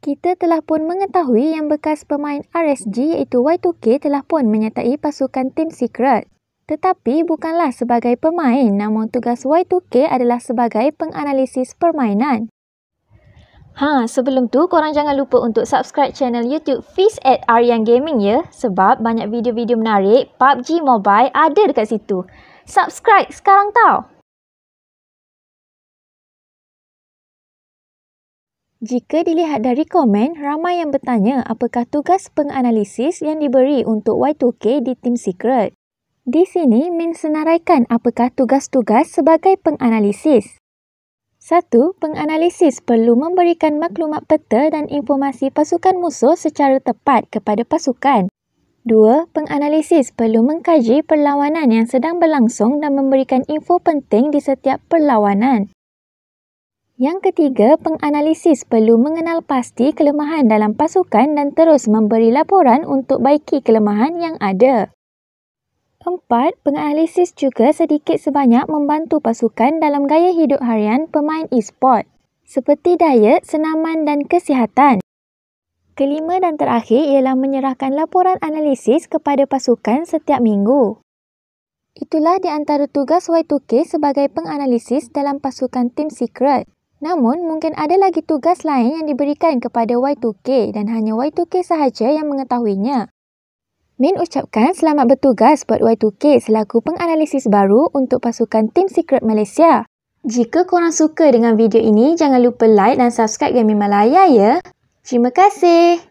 Kita telah pun mengetahui yang bekas pemain RSG iaitu Y2K telah pun menyertai pasukan Team Secret. Tetapi bukanlah sebagai pemain, namun tugas Y2K adalah sebagai penganalisis permainan. Ha, sebelum tu korang jangan lupa untuk subscribe channel YouTube Fizz at Aryan Gaming ya. Sebab banyak video-video menarik PUBG Mobile ada dekat situ. Subscribe sekarang tau! Jika dilihat dari komen, ramai yang bertanya apakah tugas penganalisis yang diberi untuk Y2K di Team Secret. Di sini, Min senaraikan apakah tugas-tugas sebagai penganalisis. Satu, penganalisis perlu memberikan maklumat peta dan informasi pasukan musuh secara tepat kepada pasukan. Dua, penganalisis perlu mengkaji perlawanan yang sedang berlangsung dan memberikan info penting di setiap perlawanan. Yang ketiga, penganalisis perlu mengenal pasti kelemahan dalam pasukan dan terus memberi laporan untuk baiki kelemahan yang ada. Empat, penganalisis juga sedikit sebanyak membantu pasukan dalam gaya hidup harian pemain e-sport seperti diet, senaman dan kesihatan. Kelima dan terakhir ialah menyerahkan laporan analisis kepada pasukan setiap minggu. Itulah di antara tugas Y2K sebagai penganalisis dalam pasukan Team Secret. Namun, mungkin ada lagi tugas lain yang diberikan kepada Y2K dan hanya Y2K sahaja yang mengetahuinya. Min ucapkan selamat bertugas buat Y2K selaku penganalisis baru untuk pasukan Team Secret Malaysia. Jika korang suka dengan video ini, jangan lupa like dan subscribe Gaming Malaya ya. Terima kasih.